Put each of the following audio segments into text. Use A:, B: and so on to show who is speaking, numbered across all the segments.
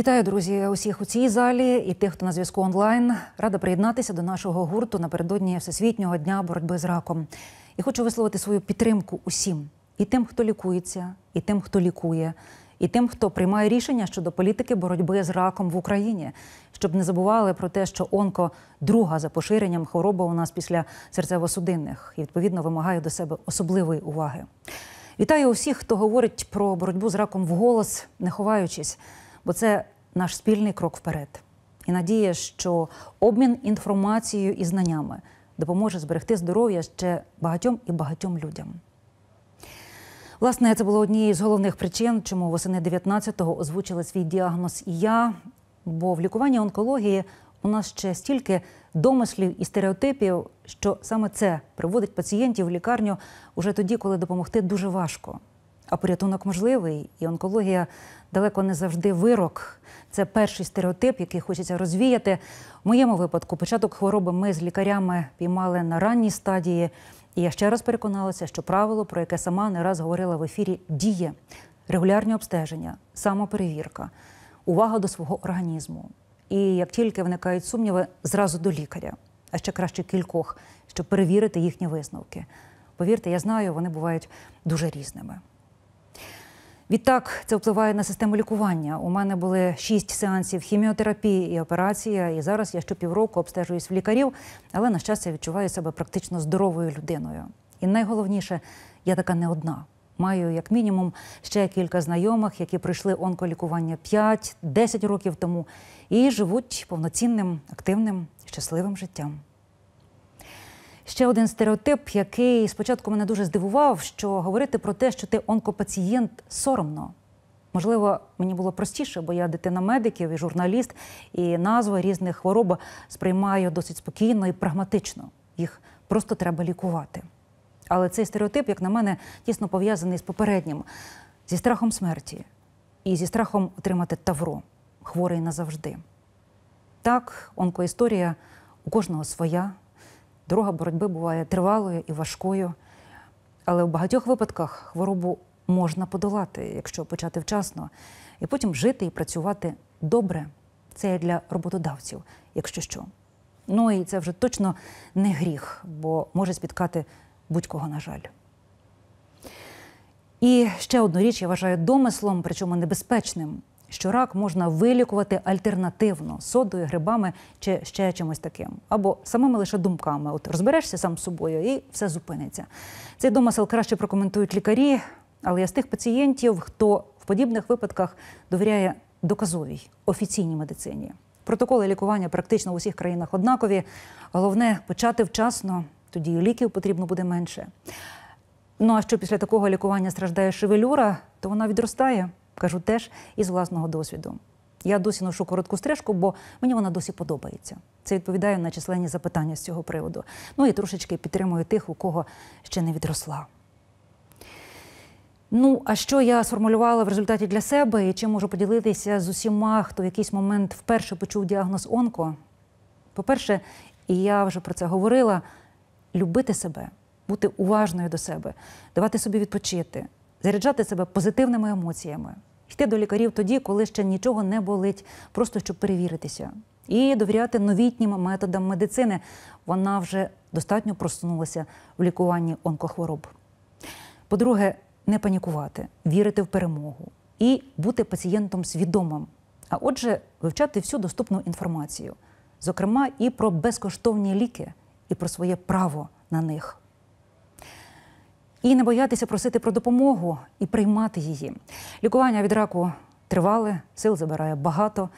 A: Вітаю, друзі, усіх у цій залі і тих, хто на зв'язку онлайн. Рада приєднатися до нашого гурту напередодні всесвітнього дня боротьби з раком. І хочу висловити свою підтримку усім і тим, хто лікується, і тим, хто лікує, і тим, хто приймає рішення щодо політики боротьби з раком в Україні, щоб не забували про те, що онко друга за поширенням хвороба у нас після серцево-судинних і відповідно вимагає до себе особливої уваги. Вітаю усіх, хто говорить про боротьбу з раком вголос, не ховаючись бо це наш спільний крок вперед. І надія, що обмін інформацією і знаннями допоможе зберегти здоров'я ще багатьом і багатьом людям. Власне, це було однією з головних причин, чому восени 19-го озвучила свій діагноз і я, бо в лікуванні онкології у нас ще стільки домислів і стереотипів, що саме це приводить пацієнтів в лікарню уже тоді, коли допомогти дуже важко а порятунок можливий, і онкологія далеко не завжди вирок. Це перший стереотип, який хочеться розвіяти. В моєму випадку початок хвороби ми з лікарями піймали на ранній стадії. І я ще раз переконалася, що правило, про яке сама не раз говорила в ефірі, діє регулярні обстеження, самоперевірка, увага до свого організму. І як тільки виникають сумніви, зразу до лікаря, а ще краще кількох, щоб перевірити їхні висновки. Повірте, я знаю, вони бувають дуже різними. Відтак це впливає на систему лікування. У мене були шість сеансів хіміотерапії і операція. І зараз я щопівроку обстежуюсь в лікарів, але на щастя відчуваю себе практично здоровою людиною. І найголовніше, я така не одна. Маю як мінімум ще кілька знайомих, які пройшли онколікування 5-10 років тому і живуть повноцінним, активним, щасливим життям. Ще один стереотип, який спочатку мене дуже здивував, що говорити про те, що ти онкопацієнт соромно. Можливо, мені було простіше, бо я дитина медиків і журналіст, і назви різних хвороб сприймаю досить спокійно і прагматично. Їх просто треба лікувати. Але цей стереотип, як на мене, тісно пов'язаний з попереднім, зі страхом смерті і зі страхом отримати тавро, хворий назавжди. Так, онкоісторія у кожного своя. Дорога боротьби буває тривалою і важкою. Але в багатьох випадках хворобу можна подолати, якщо почати вчасно, і потім жити і працювати добре. Це для роботодавців, якщо що. Ну і це вже точно не гріх, бо може спіткати будь-кого, на жаль. І ще одну річ я вважаю домислом, причому небезпечним що рак можна вилікувати альтернативно содою, грибами чи ще чимось таким, або самими лише думками. От розберешся сам з собою і все зупиниться. Цей домисел краще прокоментують лікарі, але я з тих пацієнтів, хто в подібних випадках довіряє доказовій офіційній медицині. Протоколи лікування практично в усіх країнах однакові. Головне почати вчасно, тоді і ліків потрібно буде менше. Ну а що після такого лікування страждає шевелюра, то вона відростає кажу теж із власного досвіду. Я досі ношу коротку стрижку, бо мені вона досі подобається. Це відповідає на численні запитання з цього приводу. Ну і трошечки підтримую тих, у кого ще не відросла. Ну, а що я сформулювала в результаті для себе і чим можу поділитися з усіма, хто в якийсь момент вперше почув діагноз онко? По-перше, і я вже про це говорила: любити себе, бути уважною до себе, давати собі відпочити, заряджати себе позитивними емоціями йти до лікарів тоді, коли ще нічого не болить, просто щоб перевіритися. І довіряти новітнім методам медицини. Вона вже достатньо просунулася в лікуванні онкохвороб. По-друге, не панікувати, вірити в перемогу і бути пацієнтом свідомим, а отже, вивчати всю доступну інформацію, зокрема, і про безкоштовні ліки, і про своє право на них і не боятися просити про допомогу і приймати її. Лікування від раку тривале, сил забирає багато,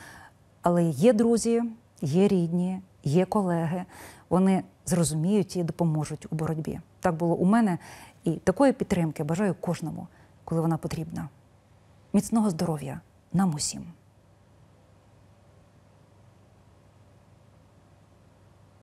A: але є друзі, є рідні, є колеги. Вони зрозуміють і допоможуть у боротьбі. Так було у мене, і такої підтримки бажаю кожному, коли вона потрібна. Міцного здоров'я нам усім.